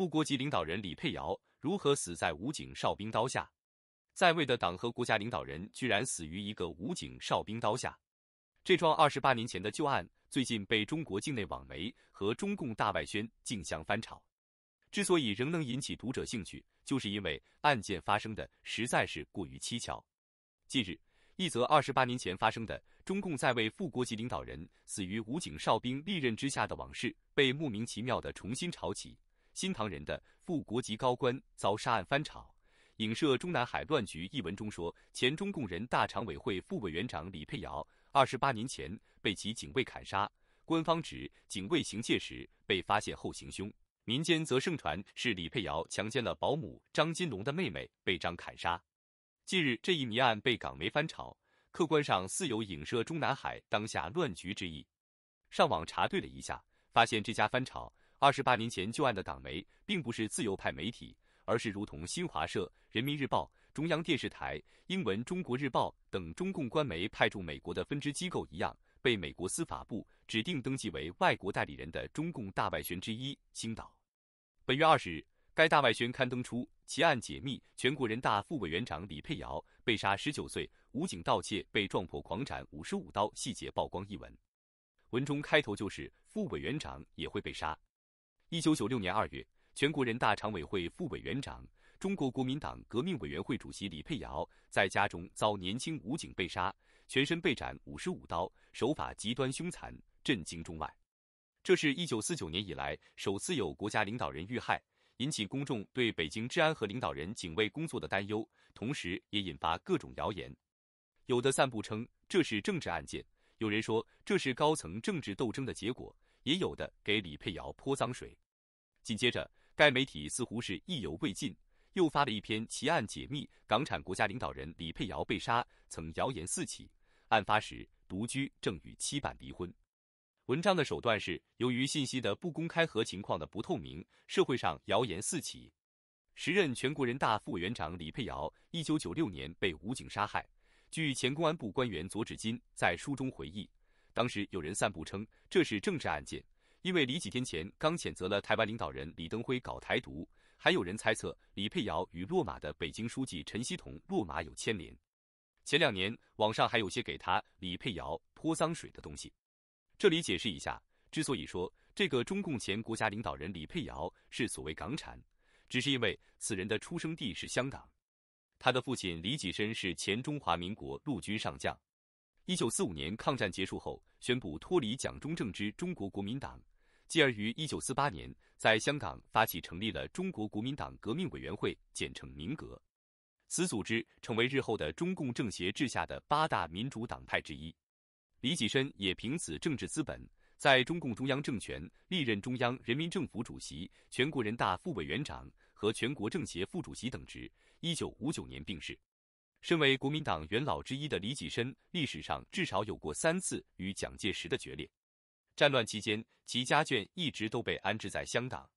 副国级领导人李佩瑶如何死在武警哨兵刀下？在位的党和国家领导人居然死于一个武警哨兵刀下，这桩二十八年前的旧案，最近被中国境内网媒和中共大外宣竞相翻炒。之所以仍能引起读者兴趣，就是因为案件发生的实在是过于蹊跷。近日，一则二十八年前发生的中共在位副国级领导人死于武警哨兵利刃之下的往事，被莫名其妙地重新炒起。新唐人的副国级高官遭杀案翻炒，影射中南海乱局一文中说，前中共人大常委会副委员长李佩瑶二十八年前被其警卫砍杀，官方指警卫行窃时被发现后行凶，民间则盛传是李佩瑶强奸了保姆张金龙的妹妹被张砍杀。近日，这一谜案被港媒翻炒，客观上似有影射中南海当下乱局之意。上网查对了一下，发现这家翻炒。二十八年前旧案的港媒并不是自由派媒体，而是如同新华社、人民日报、中央电视台、英文《中国日报》等中共官媒派驻美国的分支机构一样，被美国司法部指定登记为外国代理人的中共大外宣之一。青岛，本月二十日，该大外宣刊登出《其案解密：全国人大副委员长李佩瑶被杀，十九岁武警盗窃被撞破狂斩五十五刀细节曝光》一文，文中开头就是“副委员长也会被杀”。一九九六年二月，全国人大常委会副委员长、中国国民党革命委员会主席李佩瑶在家中遭年轻武警被杀，全身被斩五十五刀，手法极端凶残，震惊中外。这是一九四九年以来首次有国家领导人遇害，引起公众对北京治安和领导人警卫工作的担忧，同时也引发各种谣言。有的散布称这是政治案件，有人说这是高层政治斗争的结果。也有的给李佩瑶泼脏水，紧接着，该媒体似乎是意犹未尽，又发了一篇《奇案解密：港产国家领导人李佩瑶被杀，曾谣言四起》，案发时独居，正与妻办离婚。文章的手段是，由于信息的不公开和情况的不透明，社会上谣言四起。时任全国人大副委员长李佩瑶，一九九六年被武警杀害。据前公安部官员左志金在书中回忆。当时有人散布称这是政治案件，因为李几天前刚谴责了台湾领导人李登辉搞台独，还有人猜测李佩瑶与落马的北京书记陈希同落马有牵连。前两年网上还有些给他李佩瑶泼脏水的东西，这里解释一下，之所以说这个中共前国家领导人李佩瑶是所谓港产，只是因为此人的出生地是香港，他的父亲李济深是前中华民国陆军上将。一九四五年抗战结束后，宣布脱离蒋中正之中国国民党，继而于一九四八年在香港发起成立了中国国民党革命委员会，简称民革。此组织成为日后的中共政协治下的八大民主党派之一。李济深也凭此政治资本，在中共中央政权历任中央人民政府主席、全国人大副委员长和全国政协副主席等职。一九五九年病逝。身为国民党元老之一的李济深，历史上至少有过三次与蒋介石的决裂。战乱期间，其家眷一直都被安置在香港。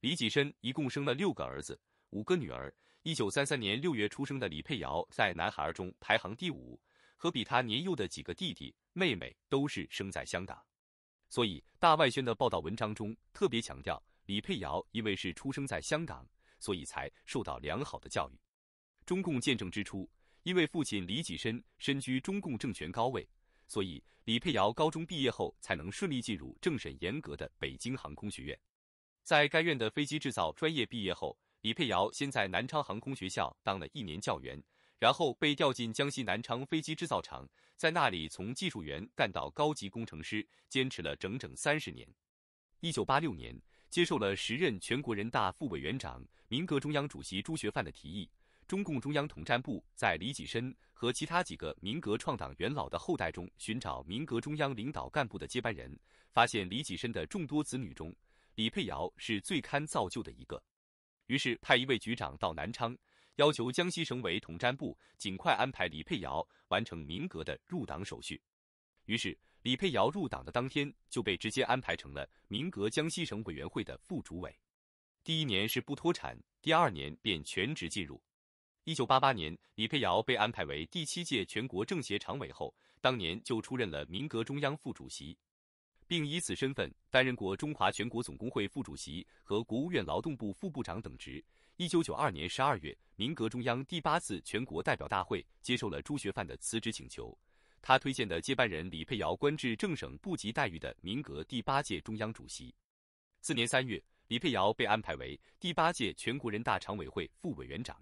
李济深一共生了六个儿子，五个女儿。一九三三年六月出生的李佩瑶，在男孩中排行第五，和比他年幼的几个弟弟妹妹都是生在香港。所以，《大外宣》的报道文章中特别强调，李佩瑶因为是出生在香港，所以才受到良好的教育。中共建政之初，因为父亲李济深身居中共政权高位，所以李佩瑶高中毕业后才能顺利进入政审严格的北京航空学院。在该院的飞机制造专业毕业后，李佩瑶先在南昌航空学校当了一年教员，然后被调进江西南昌飞机制造厂，在那里从技术员干到高级工程师，坚持了整整三十年。一九八六年，接受了时任全国人大副委员长、民革中央主席朱学范的提议。中共中央统战部在李济深和其他几个民革创党元老的后代中寻找民革中央领导干部的接班人，发现李济深的众多子女中，李佩瑶是最堪造就的一个。于是派一位局长到南昌，要求江西省委统战部尽快安排李佩瑶完成民革的入党手续。于是李佩瑶入党的当天就被直接安排成了民革江西省委员会的副主委。第一年是不脱产，第二年便全职进入。一九八八年，李佩瑶被安排为第七届全国政协常委后，当年就出任了民革中央副主席，并以此身份担任过中华全国总工会副主席和国务院劳动部副部长等职。一九九二年十二月，民革中央第八次全国代表大会接受了朱学范的辞职请求，他推荐的接班人李佩瑶官至正省部级待遇的民革第八届中央主席。次年三月，李佩瑶被安排为第八届全国人大常委会副委员长。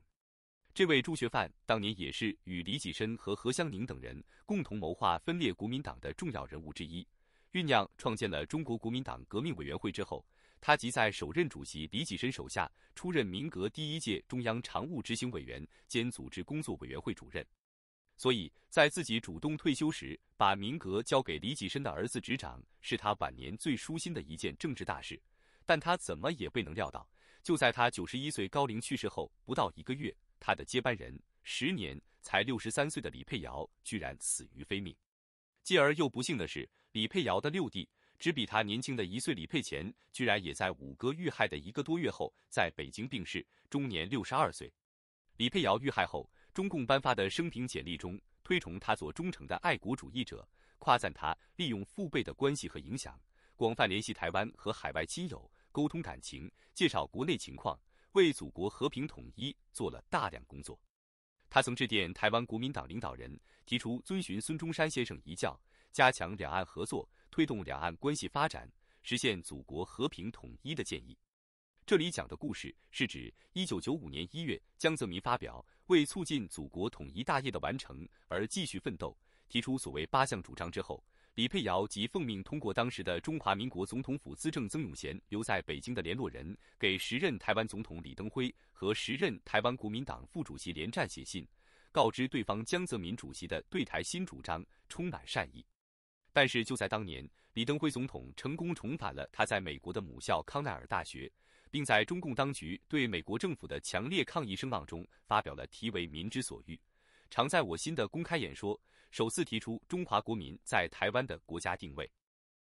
这位朱学范当年也是与李济深和何香凝等人共同谋划分裂国民党的重要人物之一。酝酿创建了中国国民党革命委员会之后，他即在首任主席李济深手下出任民革第一届中央常务执行委员兼组织工作委员会主任。所以，在自己主动退休时，把民革交给李济深的儿子执掌，是他晚年最舒心的一件政治大事。但他怎么也未能料到，就在他九十一岁高龄去世后不到一个月。他的接班人，十年才六十三岁的李佩瑶，居然死于非命。继而又不幸的是，李佩瑶的六弟，只比他年轻的一岁，李佩前，居然也在五哥遇害的一个多月后，在北京病逝，终年六十二岁。李佩瑶遇害后，中共颁发的生平简历中推崇他做忠诚的爱国主义者，夸赞他利用父辈的关系和影响，广泛联系台湾和海外亲友，沟通感情，介绍国内情况。为祖国和平统一做了大量工作。他曾致电台湾国民党领导人，提出遵循孙中山先生遗教，加强两岸合作，推动两岸关系发展，实现祖国和平统一的建议。这里讲的故事是指1995年1月，江泽民发表为促进祖国统一大业的完成而继续奋斗，提出所谓八项主张之后。李佩瑶即奉命通过当时的中华民国总统府资政曾永贤留在北京的联络人，给时任台湾总统李登辉和时任台湾国民党副主席连战写信，告知对方江泽民主席的对台新主张充满善意。但是就在当年，李登辉总统成功重返了他在美国的母校康奈尔大学，并在中共当局对美国政府的强烈抗议声浪中，发表了题为“民之所欲”。常在我心的公开演说，首次提出中华国民在台湾的国家定位。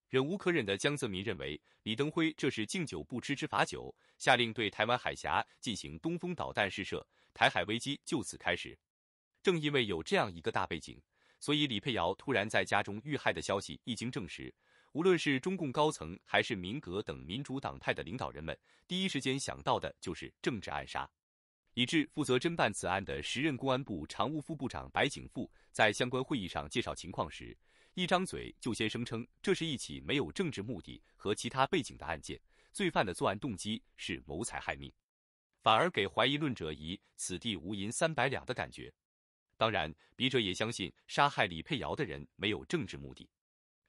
忍无可忍的江泽民认为，李登辉这是敬酒不吃吃罚酒，下令对台湾海峡进行东风导弹试射，台海危机就此开始。正因为有这样一个大背景，所以李佩瑶突然在家中遇害的消息一经证实，无论是中共高层还是民革等民主党派的领导人们，第一时间想到的就是政治暗杀。以致负责侦办此案的时任公安部常务副部长白景富在相关会议上介绍情况时，一张嘴就先声称这是一起没有政治目的和其他背景的案件，罪犯的作案动机是谋财害命，反而给怀疑论者以“此地无银三百两”的感觉。当然，笔者也相信杀害李佩瑶的人没有政治目的。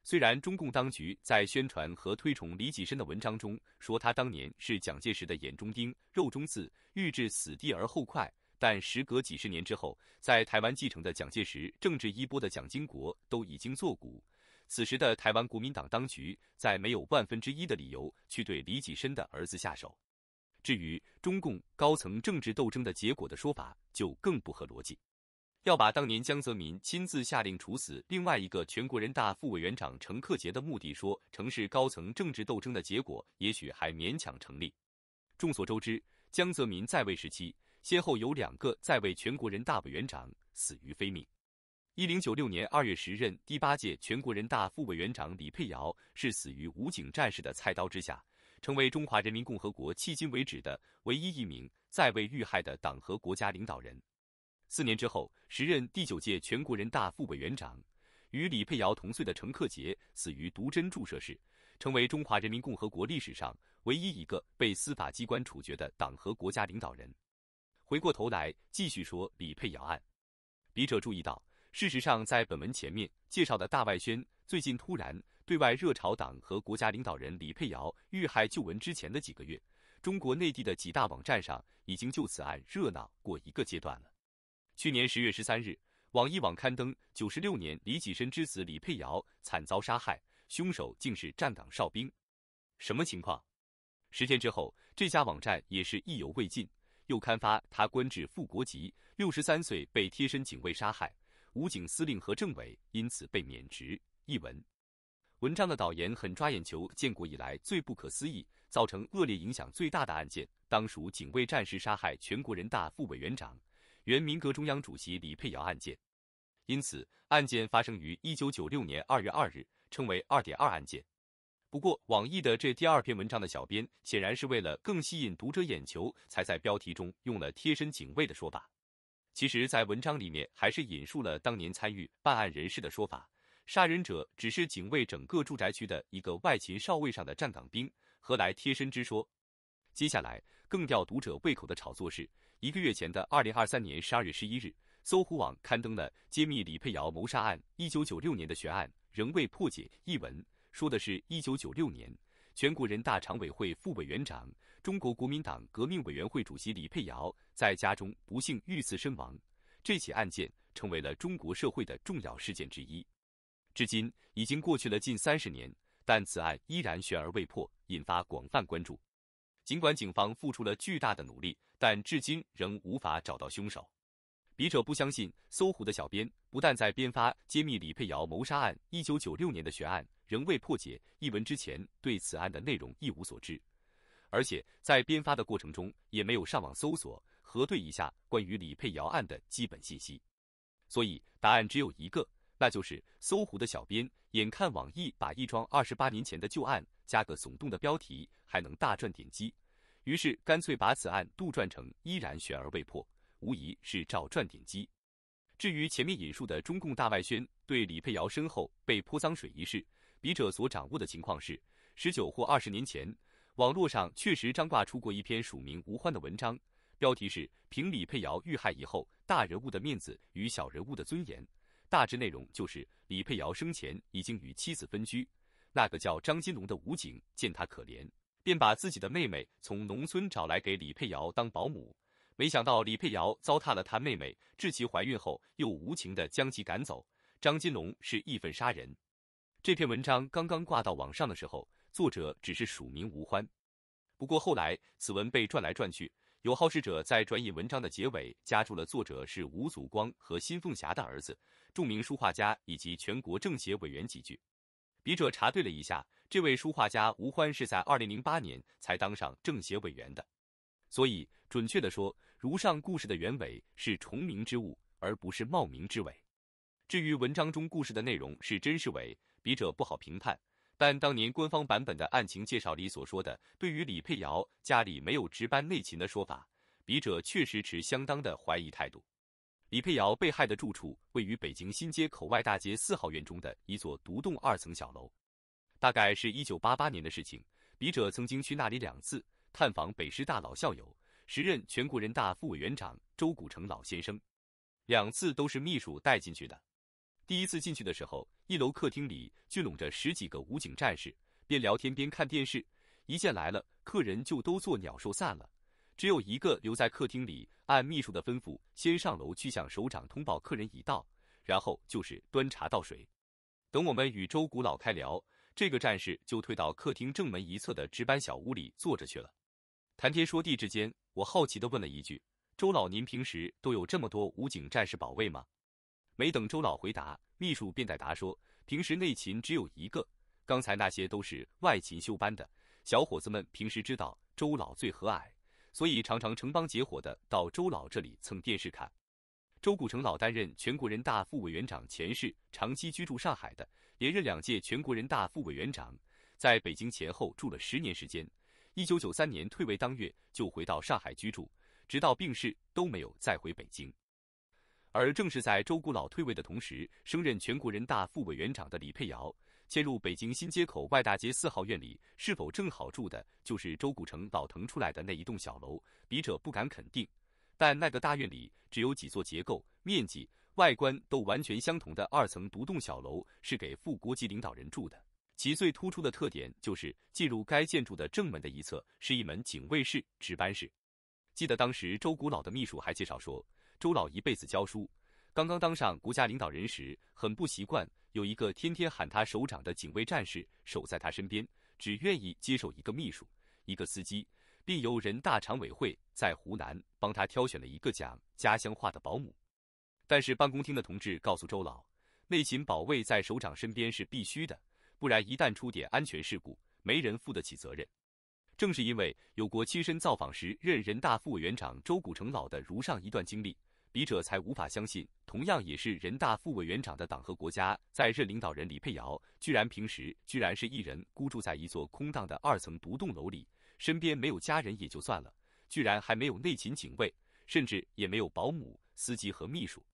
虽然中共当局在宣传和推崇李济深的文章中说他当年是蒋介石的眼中钉、肉中刺，欲置死地而后快，但时隔几十年之后，在台湾继承的蒋介石政治衣钵的蒋经国都已经作古，此时的台湾国民党当局再没有万分之一的理由去对李济深的儿子下手。至于中共高层政治斗争的结果的说法，就更不合逻辑。要把当年江泽民亲自下令处死另外一个全国人大副委员长程克杰的目的说成是高层政治斗争的结果，也许还勉强成立。众所周知，江泽民在位时期，先后有两个在位全国人大委员长死于非命。一零九六年二月，时任第八届全国人大副委员长李佩瑶是死于武警战士的菜刀之下，成为中华人民共和国迄今为止的唯一一名在位遇害的党和国家领导人。四年之后，时任第九届全国人大副委员长、与李佩瑶同岁的陈克杰死于毒针注射室，成为中华人民共和国历史上唯一一个被司法机关处决的党和国家领导人。回过头来继续说李佩瑶案，笔者注意到，事实上，在本文前面介绍的大外宣最近突然对外热潮，党和国家领导人李佩瑶遇害旧闻之前的几个月，中国内地的几大网站上已经就此案热闹过一个阶段了。去年十月十三日，网易网刊登九十六年李济深之子李佩瑶惨遭杀害，凶手竟是站岗哨兵。什么情况？十天之后，这家网站也是意犹未尽，又刊发他官至副国级，六十三岁被贴身警卫杀害，武警司令和政委因此被免职。译文文章的导言很抓眼球：建国以来最不可思议、造成恶劣影响最大的案件，当属警卫战士杀害全国人大副委员长。原民革中央主席李佩瑶案件，因此案件发生于一九九六年二月二日，称为“二点二案件”。不过，网易的这第二篇文章的小编显然是为了更吸引读者眼球，才在标题中用了“贴身警卫”的说法。其实，在文章里面还是引述了当年参与办案人士的说法：杀人者只是警卫整个住宅区的一个外勤少尉上的站岗兵，何来贴身之说？接下来更吊读者胃口的炒作是。一个月前的二零二三年十二月十一日，搜狐网刊登了揭秘李佩瑶谋杀案一九九六年的悬案仍未破解一文，说的是：一九九六年，全国人大常委会副委员长、中国国民党革命委员会主席李佩瑶在家中不幸遇刺身亡，这起案件成为了中国社会的重要事件之一。至今已经过去了近三十年，但此案依然悬而未破，引发广泛关注。尽管警方付出了巨大的努力。但至今仍无法找到凶手。笔者不相信搜狐的小编不但在编发《揭秘李佩瑶谋杀案：一九九六年的悬案仍未破解》一文之前对此案的内容一无所知，而且在编发的过程中也没有上网搜索核对一下关于李佩瑶案的基本信息。所以答案只有一个，那就是搜狐的小编眼看网易把一桩二十八年前的旧案加个耸动的标题还能大赚点击。于是干脆把此案杜撰成依然悬而未破，无疑是照传点击。至于前面引述的中共大外宣对李佩瑶身后被泼脏水一事，笔者所掌握的情况是，十九或二十年前，网络上确实张挂出过一篇署名吴欢的文章，标题是《凭李佩瑶遇害以后大人物的面子与小人物的尊严》，大致内容就是李佩瑶生前已经与妻子分居，那个叫张金龙的武警见他可怜。便把自己的妹妹从农村找来给李佩瑶当保姆，没想到李佩瑶糟蹋了他妹妹，致其怀孕后，又无情的将其赶走。张金龙是义愤杀人。这篇文章刚刚挂到网上的时候，作者只是署名吴欢，不过后来此文被转来转去，有好事者在转引文章的结尾加注了作者是吴祖光和辛凤霞的儿子，著名书画家以及全国政协委员几句。笔者查对了一下。这位书画家吴欢是在2008年才当上政协委员的，所以准确地说，如上故事的原委是重名之物，而不是冒名之伪。至于文章中故事的内容是真是伪，笔者不好评判。但当年官方版本的案情介绍里所说的“对于李佩瑶家里没有值班内勤”的说法，笔者确实持相当的怀疑态度。李佩瑶被害的住处位于北京新街口外大街四号院中的一座独栋二层小楼。大概是一九八八年的事情，笔者曾经去那里两次探访北师大老校友，时任全国人大副委员长周谷城老先生。两次都是秘书带进去的。第一次进去的时候，一楼客厅里聚拢着十几个武警战士，边聊天边看电视。一见来了客人，就都作鸟兽散了。只有一个留在客厅里，按秘书的吩咐，先上楼去向首长通报客人已到，然后就是端茶倒水。等我们与周谷老开聊。这个战士就退到客厅正门一侧的值班小屋里坐着去了，谈天说地之间，我好奇的问了一句：“周老，您平时都有这么多武警战士保卫吗？”没等周老回答，秘书便代答说：“平时内勤只有一个，刚才那些都是外勤休班的小伙子们。平时知道周老最和蔼，所以常常成帮结伙的到周老这里蹭电视看。”周古城老担任全国人大副委员长，前世长期居住上海的。连任两届全国人大副委员长，在北京前后住了十年时间。一九九三年退位当月就回到上海居住，直到病逝都没有再回北京。而正是在周古老退位的同时，升任全国人大副委员长的李佩瑶迁入北京新街口外大街四号院里，是否正好住的就是周古城老腾出来的那一栋小楼？笔者不敢肯定，但那个大院里只有几座结构面积。外观都完全相同的二层独栋小楼是给副国级领导人住的。其最突出的特点就是，进入该建筑的正门的一侧是一门警卫室、值班室。记得当时周古老的秘书还介绍说，周老一辈子教书，刚刚当上国家领导人时很不习惯有一个天天喊他“首长”的警卫战士守在他身边，只愿意接受一个秘书、一个司机，并由人大常委会在湖南帮他挑选了一个讲家乡话的保姆。但是办公厅的同志告诉周老，内勤保卫在首长身边是必须的，不然一旦出点安全事故，没人负得起责任。正是因为有过亲身造访时任人大副委员长周古城老的如上一段经历，笔者才无法相信，同样也是人大副委员长的党和国家在任领导人李佩瑶，居然平时居然是一人孤住在一座空荡的二层独栋楼里，身边没有家人也就算了，居然还没有内勤警卫，甚至也没有保姆、司机和秘书。